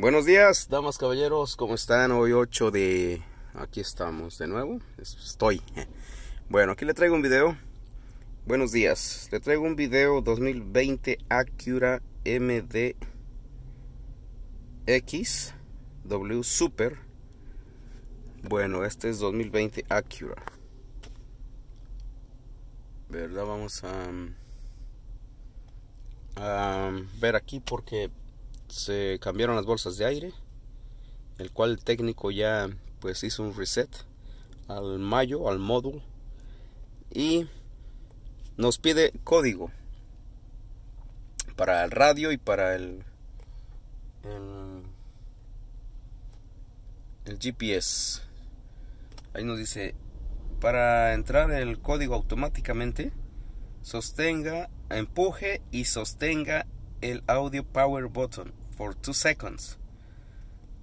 Buenos días, damas, caballeros, ¿cómo están? Hoy 8 de... Aquí estamos de nuevo, estoy. Bueno, aquí le traigo un video. Buenos días, le traigo un video 2020 Acura MDX W Super. Bueno, este es 2020 Acura. ¿Verdad? Vamos a... a ver aquí porque se cambiaron las bolsas de aire, el cual el técnico ya pues hizo un reset al mayo, al módulo y nos pide código para el radio y para el, el, el GPS. Ahí nos dice, para entrar el código automáticamente, sostenga, empuje y sostenga el audio power button por 2 seconds.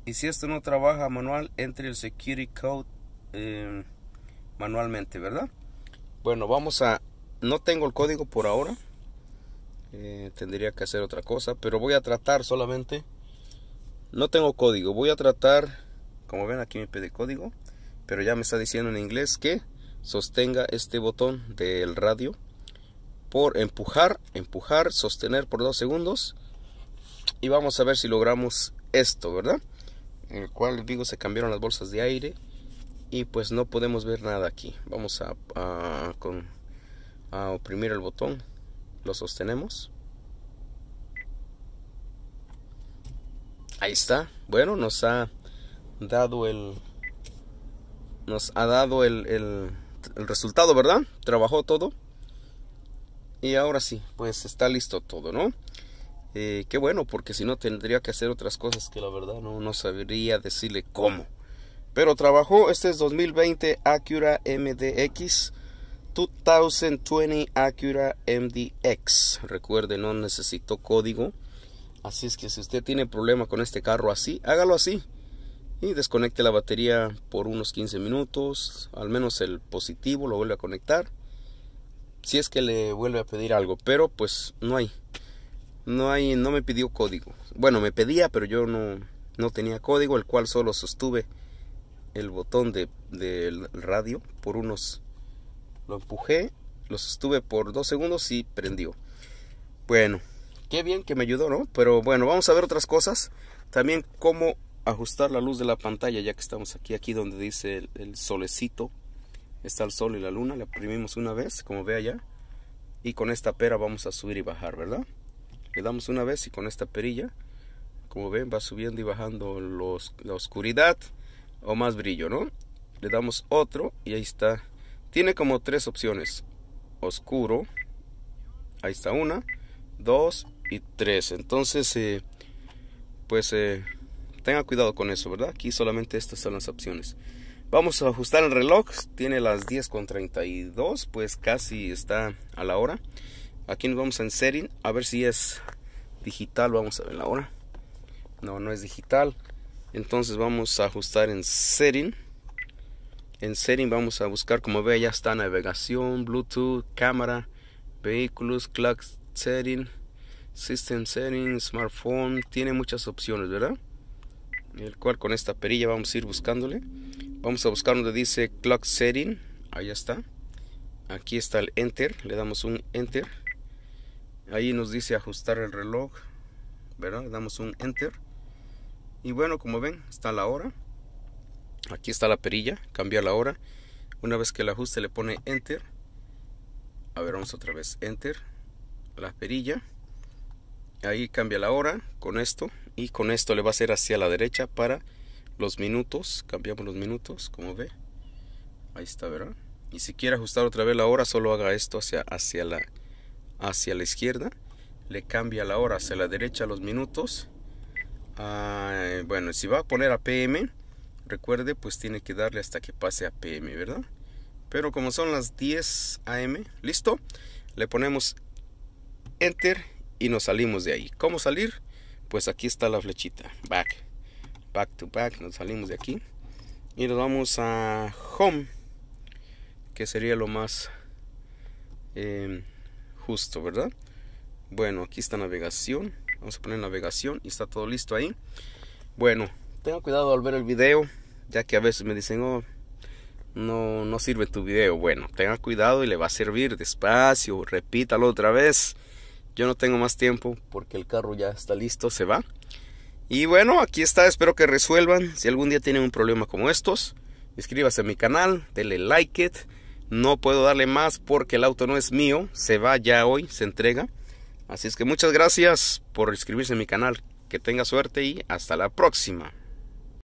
Y si esto no trabaja manual, entre el security code em, manualmente, ¿verdad? Bueno, vamos a... No tengo el código por ahora. Eh, tendría que hacer otra cosa, pero voy a tratar solamente. No tengo código, voy a tratar... Como ven, aquí me pide código. Pero ya me está diciendo en inglés que sostenga este botón del radio por empujar, empujar, sostener por dos segundos y vamos a ver si logramos esto, ¿verdad? En el cual, digo, se cambiaron las bolsas de aire y pues no podemos ver nada aquí. Vamos a, a, oprimir el botón, lo sostenemos. Ahí está. Bueno, nos ha dado el... Nos ha dado el, el resultado, ¿verdad? Trabajó todo. Y ahora sí, pues está listo todo, ¿no? Que eh, qué bueno, porque si no tendría que hacer otras cosas que la verdad no, no sabría decirle cómo. Pero trabajó, este es 2020 Acura MDX. 2020 Acura MDX. Recuerde, no necesito código. Así es que si usted tiene problema con este carro así, hágalo así. Y desconecte la batería por unos 15 minutos. Al menos el positivo lo vuelve a conectar. Si es que le vuelve a pedir algo. Pero pues no hay no hay no me pidió código. Bueno, me pedía, pero yo no no tenía código, el cual solo sostuve el botón del radio por unos lo empujé, lo sostuve por dos segundos y prendió. Bueno, qué bien que me ayudó, ¿no? Pero bueno, vamos a ver otras cosas. También cómo ajustar la luz de la pantalla, ya que estamos aquí, aquí donde dice el, solecito. Está el sol y la luna, la oprimimos una vez, como ve allá. Y con esta pera vamos a subir y bajar, ¿verdad? le damos una vez y con esta perilla como ven va subiendo y bajando la oscuridad o más brillo no le damos otro y ahí está tiene como tres opciones oscuro ahí está una dos y tres entonces eh, pues eh, tenga cuidado con eso verdad aquí solamente estas son las opciones vamos a ajustar el reloj tiene las 10.32 con pues casi está a la hora Aquí nos vamos en setting. A ver si es digital. Vamos a verla ahora. No, no es digital. Entonces vamos a ajustar en setting. En setting vamos a buscar, como ve, ya está navegación, Bluetooth, cámara, vehículos, clock setting, system setting, smartphone. Tiene muchas opciones, ¿verdad? El cual con esta perilla vamos a ir buscándole. Vamos a buscar donde dice clock setting. Ahí está. Aquí está el enter. Le damos un enter ahí nos dice ajustar el reloj ¿verdad? damos un enter y bueno como ven está la hora aquí está la perilla cambia la hora una vez que le ajuste le pone enter a ver vamos otra vez enter la perilla ahí cambia la hora con esto y con esto le va a hacer hacia la derecha para los minutos cambiamos los minutos como ve ahí está verdad y si quiere ajustar otra vez la hora solo haga esto hacia hacia la hacia la izquierda, le cambia la hora hacia la derecha los minutos. Ah, bueno, si va a poner a PM, recuerde, pues tiene que darle hasta que pase a PM, ¿verdad? Pero como son las 10 AM, listo, le ponemos Enter y nos salimos de ahí. ¿Cómo salir? Pues aquí está la flechita, Back, Back to Back, nos salimos de aquí y nos vamos a Home, que sería lo más... Em, justo, ¿verdad? Bueno, aquí está navegación. Vamos a poner navegación y está todo listo ahí. Bueno, tenga cuidado al ver el video, ya que a veces me dicen, oh, no, no sirve tu video. Bueno, tenga cuidado y le va a servir despacio, repítalo otra vez. Yo no tengo más tiempo porque el carro ya está listo, se va. Y bueno, aquí está, espero que resuelvan. Si algún día tienen un problema como estos, inscríbase a mi canal, denle like it no puedo darle más porque el auto no es mío. Se va ya hoy, se entrega. Así es que muchas gracias por inscribirse en mi canal. Que tenga suerte y hasta la próxima.